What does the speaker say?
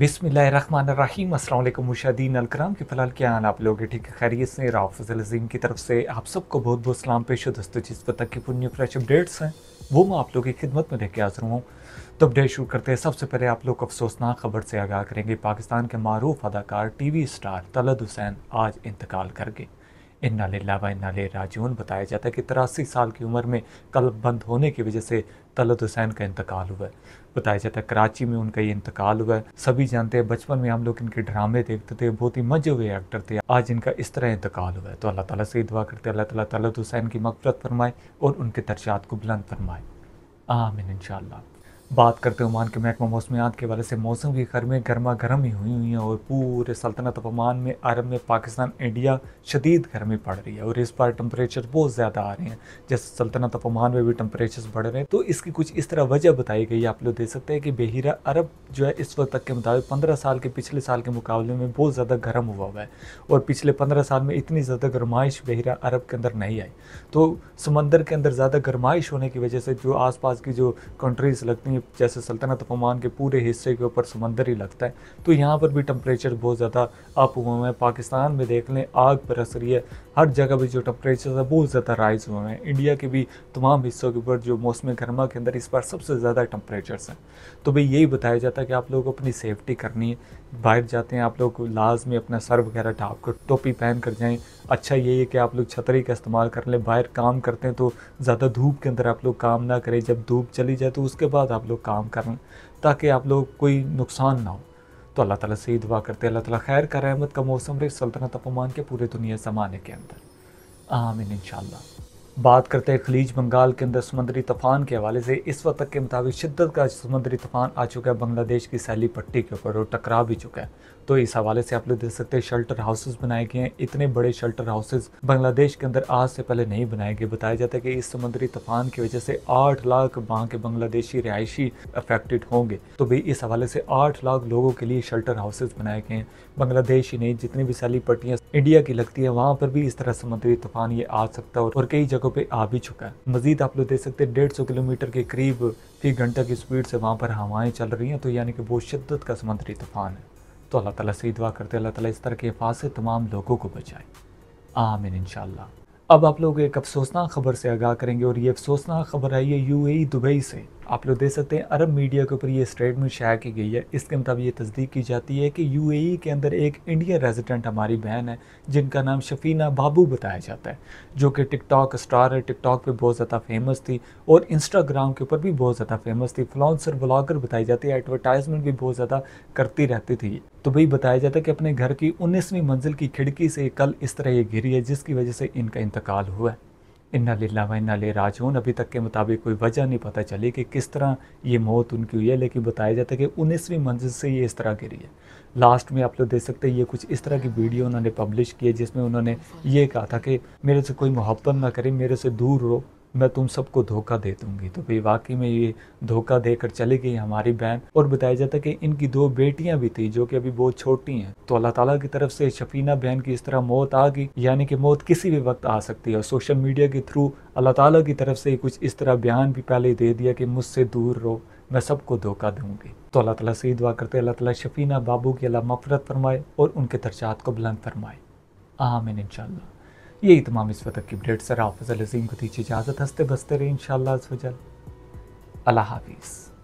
बिसमीम असल मुशादीन अलकराम के फ़िलहाल क्या हाल आप लोग ठीक है खैरियत से राफल अजीम की तरफ से आप सबको बहुत बहुत सलाम पेश दस्तों जिस पर तक की पुण्य फ्रेश अपडेट्स हैं वो मैं आप लोगों की खिदमत में लेके हाजिर हूँ तो अपडेट शुरू करते हैं सबसे पहले आप लोग अफसोसनाक खबर से आगाह करेंगे पाकिस्तान के मरूफ अदाकार T V star Talat Hussain आज इंतकाल कर गए इन्ना लावा व इन्ना राजून बताया जाता है कि तिरासी साल की उम्र में कलब बंद होने की वजह से तलत हुसैन का इंतकाल हुआ है बताया जाता है कराची में उनका ये इंतकाल हुआ है सभी जानते हैं बचपन में हम लोग इनके ड्रामे देखते थे बहुत ही मजे हुए एक्टर थे आज इनका इस तरह इंतकाल हुआ है तो अल्लाह ताला से दुआ करते अल्लाह ताला तलत हुसैन की मफरत फरमाए और उनके दर्जात को बुलंद फरमाए आमिन इन बात करते हैं ओमान के महकमा मौसमियात के हवाले से मौसम की गर्मी गर्मा गर्म ही हुई हुई हैं और पूरे सल्तनत ओमान में अरब में पाकिस्तान इंडिया शदीद गर्मी पड़ रही है और इस बार टम्परेचर बहुत ज़्यादा आ रहे हैं जैसे सल्तनत ओमान में भी टम्परेचर बढ़ रहे हैं तो इसकी कुछ इस तरह वजह बताई गई है आप लोग देख सकते हैं कि बहिरा अरब जो है इस वक्त तक के मुताबिक पंद्रह साल के पिछले साल के मुकाबले में बहुत ज़्यादा गर्म हुआ हुआ है और पिछले पंद्रह साल में इतनी ज़्यादा गर्माइश बहिरा अरब के अंदर नहीं आई तो समंदर के अंदर ज़्यादा गर्माइश होने की वजह से जो आस की जो कंट्रीज़ लगती हैं पानी जैसे सल्तनत ओमान के पूरे हिस्से के ऊपर समंदर ही लगता है तो यहाँ पर भी टम्परेचर बहुत ज़्यादा अप हुए हैं पाकिस्तान में देख लें आग बरस रही है हर जगह पर जो टम्परेचर है बहुत ज़्यादा राइज हुए हैं इंडिया के भी तमाम हिस्सों के ऊपर जो मौसम गर्मा के अंदर इस बार सबसे ज़्यादा टम्परेचर्स हैं तो भाई यही बताया जाता है कि आप लोग को अपनी सेफ्टी करनी है बाहर जाते हैं आप लोग लाज में अपना सर वगैरह ढाप कर टोपी पहन कर जाएँ अच्छा यही है कि आप लोग छतरी का इस्तेमाल कर लें बाहर काम करते हैं तो ज़्यादा धूप के अंदर आप लोग काम ना करें जब धूप चली जाए तो उसके बाद आप लोग काम कर लें ताकि आप लोग कोई नुकसान ना हो तो अल्लाह ताला से ही दुआ करते हैं अल्लाह ताला खैर का रहमत का मौसम रहे सल्तनत अपमान के पूरे दुनिया ज़माने के अंदर आमिन इंशाल्लाह बात करते हैं खलीज बंगाल के अंदर समुद्री तूफान के हवाले से इस वक्त तक के मुताबिक शिद्दत का समुद्री तूफान आ चुका है बांग्लादेश की सैली पट्टी के ऊपर और टकरा भी चुका है तो इस हवाले से आप लोग देख सकते हैं शल्टर हाउसेज बनाए गए हैं इतने बड़े शल्टर हाउसेज बांग्लादेश के अंदर आज से पहले नहीं बनाए गए बताया जाता है कि इस समुद्री तूफान की वजह से आठ लाख वहाँ के बांग्लादेशी रिहायशी अफेक्टेड होंगे तो भी इस हवाले से आठ लाख लोगों के लिए शल्टर हाउसेज बनाए गए हैं बांग्लादेश ही नहीं जितनी भी सैली पट्टियाँ इंडिया की लगती है वहाँ पर भी इस तरह समुद्री तूफान ये आ सकता है और कई जगह इलाकों पे आ भी चुका है मजीद आप लोग देख सकते हैं डेढ़ सौ किलोमीटर के करीब फी घंटा की स्पीड से वहाँ पर हवाएं चल रही हैं तो यानी कि बहुत शिद्दत का समंदरी तूफान है तो अल्लाह ताला से दुआ करते अल्लाह ताला इस तरह के हिफाज से तमाम लोगों को बचाए आमिन इनशाला अब आप लोग एक अफसोसनाक खबर से आगाह करेंगे और ये अफसोसनाक खबर आई है यू दुबई से आप लोग देख सकते हैं अरब मीडिया के ऊपर ये स्टेटमेंट शाया की गई है इसके मुताबिक ये तस्दीक की जाती है कि यूएई e के अंदर एक इंडियन रेजिडेंट हमारी बहन है जिनका नाम शफीना बाबू बताया जाता है जो कि टिकटॉक स्टार है टिकटॉक पे बहुत ज़्यादा फेमस थी और इंस्टाग्राम के ऊपर भी बहुत ज़्यादा फेमस थी फ्लॉन्सर ब्लॉगर बताई जाती है एडवर्टाइजमेंट भी बहुत ज़्यादा करती रहती थी तो भाई बताया जाता है कि अपने घर की उन्नीसवीं मंजिल की खिड़की से कल इस तरह ये गिरी है जिसकी वजह से इनका इंतकाल हुआ है इन्ना लीला व इन्ना ले राजून अभी तक के मुताबिक कोई वजह नहीं पता चली कि किस तरह ये मौत उनकी हुई है लेकिन बताया जाता है कि उन्नीसवीं मंजिल से ये इस तरह गिरी है लास्ट में आप लोग देख सकते हैं ये कुछ इस तरह की वीडियो उन्होंने पब्लिश की है जिसमें उन्होंने ये कहा था कि मेरे से कोई मुहब्बत ना करे मेरे से दूर रहो मैं तुम सबको धोखा दे दूंगी तो भाई वाकई में ये धोखा देकर चली गई हमारी बहन और बताया जाता कि इनकी दो बेटियां भी थी जो कि अभी बहुत छोटी हैं तो अल्लाह ताला की तरफ से शफीना बहन की इस तरह मौत आ गई यानी कि मौत किसी भी वक्त आ सकती है और सोशल मीडिया के थ्रू अल्लाह ताला की तरफ से कुछ इस तरह बयान भी पहले दे दिया कि मुझसे दूर रहो मैं सबको धोखा दूंगी तो अल्लाह ताला से दुआ करते अल्लाह ताला शफीना बाबू की अल्लाह मफरत फरमाए और उनके दर्जात को बुलंद फरमाए आमिन इनशाला यही तमाम इस वक्त की अपडेट्स सर हाफिज़ अजीम को दीजिए इजाज़त हंसते बसते रहे इन शाला अल्लाह हाफिज़